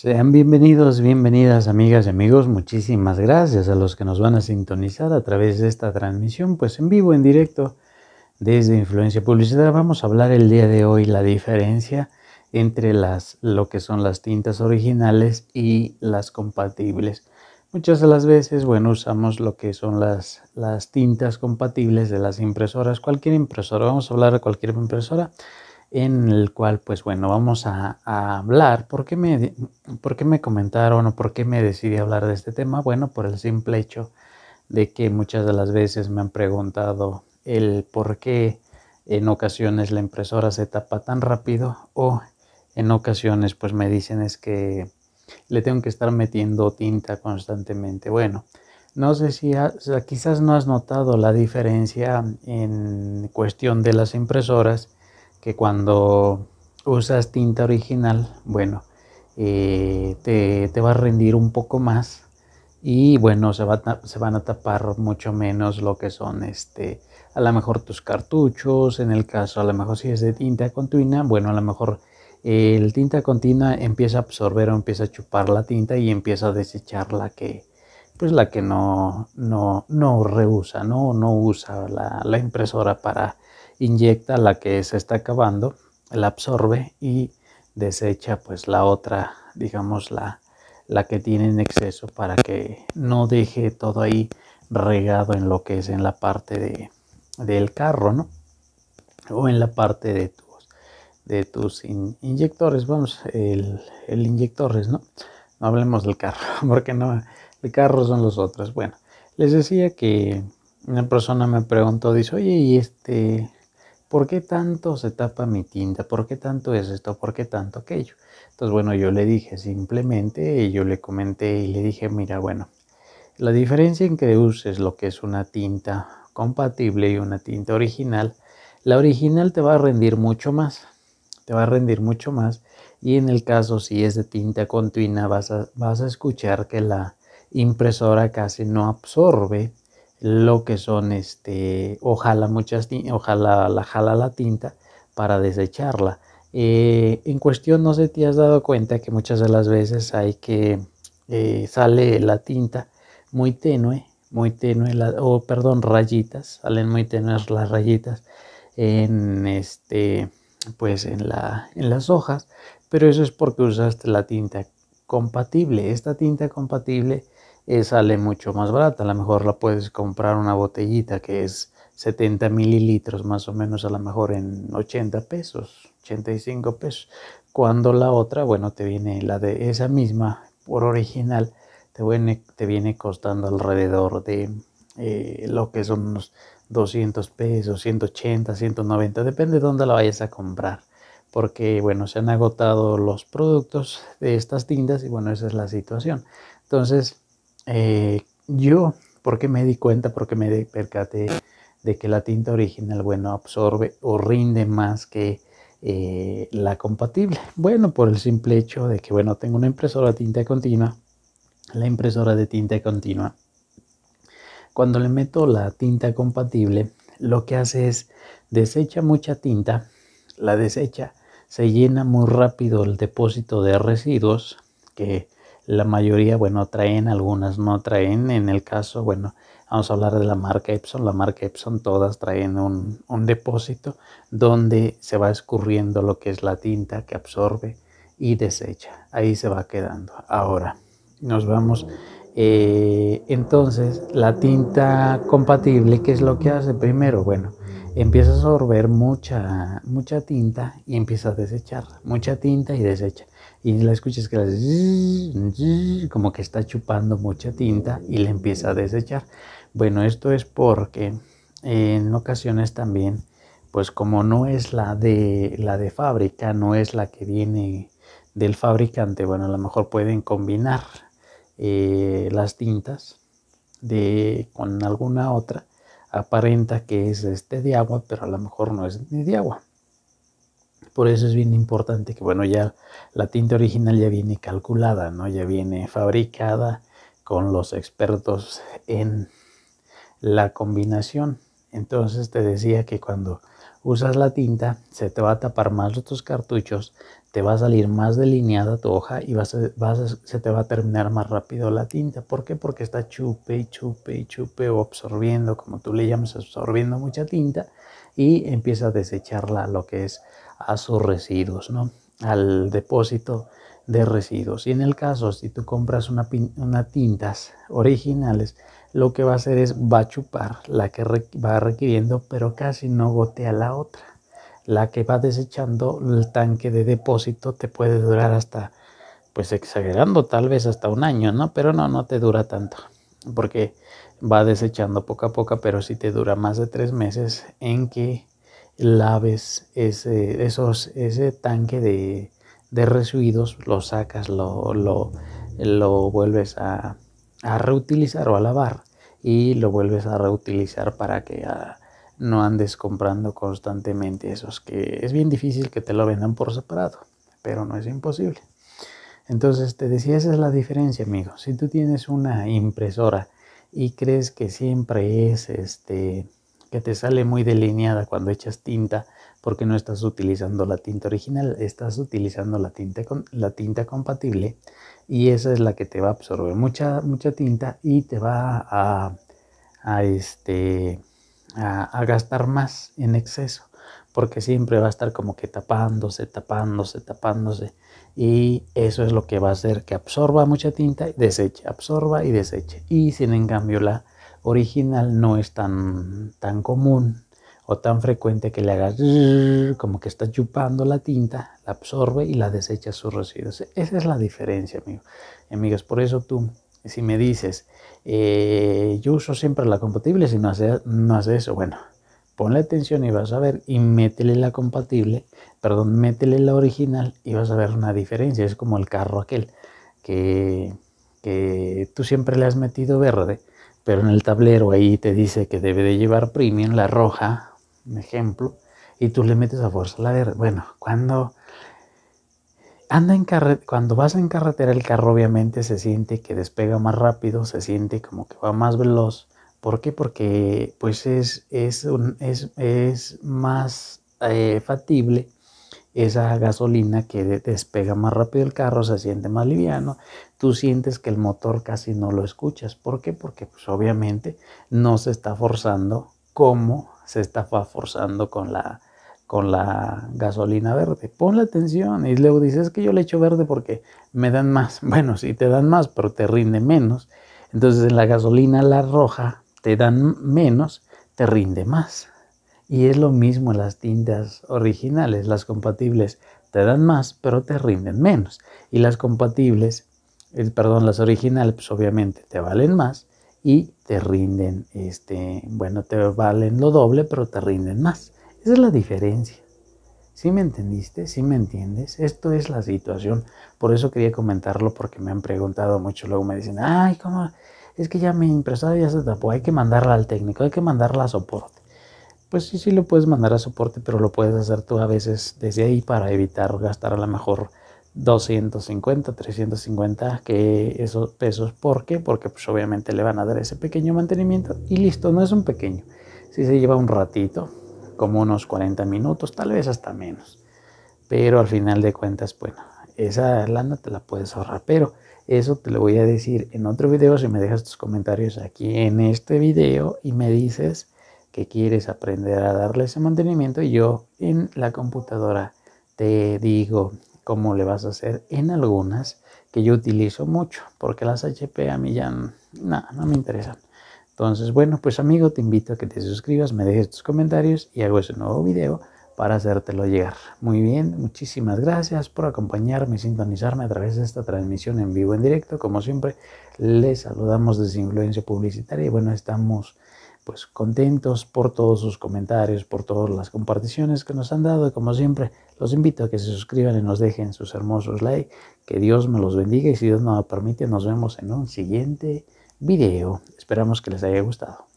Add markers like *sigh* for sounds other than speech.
Sean bienvenidos, bienvenidas amigas y amigos. Muchísimas gracias a los que nos van a sintonizar a través de esta transmisión, pues en vivo, en directo, desde Influencia Publicidad. Vamos a hablar el día de hoy la diferencia entre las, lo que son las tintas originales y las compatibles. Muchas de las veces, bueno, usamos lo que son las, las tintas compatibles de las impresoras, cualquier impresora. Vamos a hablar de cualquier impresora en el cual, pues bueno, vamos a, hablar. ¿Por qué, me, comentaron o por qué me decidí hablar de este tema? Bueno, por el simple hecho de que muchas de las veces me han preguntado el por qué en ocasiones la impresora se tapa tan rápido o en ocasiones pues me dicen es que le tengo que estar metiendo tinta constantemente. Bueno, no sé si quizás no has notado la diferencia en cuestión de las impresoras cuando usas tinta original, bueno, eh, te, va a rendir un poco más y bueno, se, va se van a tapar mucho menos lo que son este, a lo mejor tus cartuchos, en el caso a lo mejor si es de tinta continua, bueno, a lo mejor eh, el tinta continua empieza a absorber o empieza a chupar la tinta y empieza a desechar la que pues la que no, no, no reusa, no, usa la impresora para inyecta la que se está acabando, la absorbe y desecha pues la otra, digamos la, que tiene en exceso para que no deje todo ahí regado en lo que es en la parte de, del carro, ¿no? O en la parte de tus, de tus inyectores, vamos, el, el inyectores, ¿no? No hablemos del carro, *laughs* porque no, el carro son los otros. Bueno, les decía que una persona me preguntó, dice, oye, y este, ¿por qué tanto se tapa mi tinta? ¿Por qué tanto es esto? ¿Por qué tanto aquello? Entonces, bueno, yo le dije simplemente, y yo le comenté y le dije, mira, bueno, la diferencia en que uses lo que es una tinta compatible y una tinta original, la original te va a rendir mucho más, te va a rendir mucho más, y en el caso si es de tinta continua, vas vas a escuchar que la impresora casi no absorbe lo que son este ojalá muchas ojalá la jala la tinta para desecharla eh, en cuestión no sé si has dado cuenta que muchas de las veces hay que eh, sale la tinta muy tenue muy tenue o perdón rayitas salen muy tenues las rayitas en este pues en las hojas pero eso es porque usaste la tinta compatible esta tinta compatible eh, sale mucho más barata. A lo mejor la puedes comprar una botellita que es 70 mililitros más o menos, a lo mejor en 80 pesos, 85 pesos. Cuando la otra, bueno, te viene la de esa misma por original, te viene, te viene costando alrededor de eh, lo que son unos 200 pesos, 180, 190, depende de dónde la vayas a comprar. Porque, bueno, se han agotado los productos de estas tiendas y, bueno, esa es la situación. Entonces, eh, yo, porque me di cuenta, porque me percaté de que la tinta original, bueno, absorbe o rinde más que eh, la compatible. Bueno, por el simple hecho de que, bueno, tengo una impresora de tinta continua, la impresora de tinta continua. Cuando le meto la tinta compatible, lo que hace es desecha mucha tinta, la desecha, se llena muy rápido el depósito de residuos que la mayoría, bueno, traen, algunas no traen. En el caso, bueno, vamos a hablar de la marca Epson. La marca Epson todas traen un, depósito donde se va escurriendo lo que es la tinta que absorbe y desecha. Ahí se va quedando. Ahora, nos vamos. Eh, entonces, la tinta compatible, ¿qué es lo que hace? Primero, bueno, empieza a absorber mucha, mucha tinta y empieza a desechar, mucha tinta y desecha. Y la escuchas que la como que está chupando mucha tinta y la empieza a desechar. Bueno, esto es porque eh, en ocasiones también, pues como no es la de, la de fábrica, no es la que viene del fabricante, bueno, a lo mejor pueden combinar eh, las tintas de, con alguna otra aparenta que es este de agua, pero a lo mejor no es ni de agua. Por eso es bien importante que, bueno, ya la tinta original ya viene calculada, ¿no? Ya viene fabricada con los expertos en la combinación. Entonces te decía que cuando usas la tinta se te va a tapar más los tus cartuchos te va a salir más delineada tu hoja y vas se te va a terminar más rápido la tinta. ¿Por qué? Porque está chupe y chupe y chupe o absorbiendo, como tú le llamas, absorbiendo mucha tinta y empieza a desecharla a lo que es a sus residuos, ¿no? Al depósito de residuos. Y en el caso, si tú compras una, una tintas originales, lo que va a hacer es va a chupar la que va requiriendo, pero casi no gotea la otra la que va desechando el tanque de depósito te puede durar hasta, pues exagerando, tal vez hasta un año, ¿no? Pero no, no te dura tanto, porque va desechando poco a poco, pero si sí te dura más de tres meses en que laves ese, esos, ese tanque de, de residuos, lo sacas, lo, lo, vuelves a, a, reutilizar o a lavar y lo vuelves a reutilizar para que... A, ah, no andes comprando constantemente esos que es bien difícil que te lo vendan por separado, pero no es imposible. Entonces te decía, esa es la diferencia, amigo. Si tú tienes una impresora y crees que siempre es este que te sale muy delineada cuando echas tinta porque no estás utilizando la tinta original, estás utilizando la tinta, con, la tinta compatible y esa es la que te va a absorber mucha, mucha tinta y te va a, a este, a, gastar más en exceso, porque siempre va a estar como que tapándose, tapándose, tapándose. Y eso es lo que va a hacer que absorba mucha tinta y deseche, absorba y deseche. Y sin en cambio la original no es tan, tan común o tan frecuente que le hagas como que está chupando la tinta, la absorbe y la desecha sus residuos. Esa es la diferencia, amigo. Amigos, por eso tú si me dices, eh, yo uso siempre la compatible, si no hace no hace eso, bueno, ponle atención y vas a ver, y métele la compatible, perdón, métele la original y vas a ver una diferencia. Es como el carro aquel que, que tú siempre le has metido verde, pero en el tablero ahí te dice que debe de llevar premium, la roja, un ejemplo, y tú le metes a fuerza la verde. Bueno, cuando cuando vas en carretera el carro obviamente se siente que despega más rápido, se siente como que va más veloz. ¿Por qué? Porque pues es, es, es, más eh, factible esa gasolina que despega más rápido el carro, se siente más liviano, tú sientes que el motor casi no lo escuchas. ¿Por qué? Porque pues obviamente no se está forzando como se está forzando con la, con la gasolina verde. pon la atención y luego dices es que yo le echo verde porque me dan más. *laughs* Bueno, sí te dan más, pero te rinde menos. Entonces en la gasolina la roja te dan menos, te rinde más. Y es lo mismo en las tintas originales, las compatibles te dan más, pero te rinden menos. Y las compatibles, el, eh, perdón, las originales, pues obviamente te valen más y te rinden, este, bueno, te valen lo doble, pero te rinden más. Esa es la diferencia. si me entendiste? si me entiendes? Esto es la situación. Por eso quería comentarlo porque me han preguntado mucho. Luego me dicen, ay, ¿cómo? Es que ya mi impresora ya se tapó. Hay que mandarla al técnico, hay que mandarla a soporte. Pues sí, sí lo puedes mandar a soporte, pero lo puedes hacer tú a veces desde ahí para evitar gastar a lo mejor 250, 350 que esos pesos. ¿Por qué? Porque pues obviamente le van a dar ese pequeño mantenimiento y listo, no es un pequeño. Si se lleva un ratito, como unos 40 minutos, tal vez hasta menos. Pero al final de cuentas, bueno, esa lana te la puedes ahorrar. Pero eso te lo voy a decir en otro video si me dejas tus comentarios aquí en este video y me dices que quieres aprender a darle ese mantenimiento y yo en la computadora te digo cómo le vas a hacer en algunas que yo utilizo mucho porque las HP a mí ya no me interesan. Entonces, bueno, pues amigo, te invito a que te suscribas, me dejes tus comentarios y hago ese nuevo video para hacértelo llegar. Muy bien, muchísimas gracias por acompañarme y sintonizarme a través de esta transmisión en vivo, en directo. Como siempre, les saludamos desde Influencia Publicitaria y bueno, estamos pues contentos por todos sus comentarios, por todas las comparticiones que nos han dado y como siempre los invito a que se suscriban y nos dejen sus hermosos likes. Que Dios me los bendiga y si Dios nos lo permite nos vemos en un siguiente video. Esperamos que les haya gustado.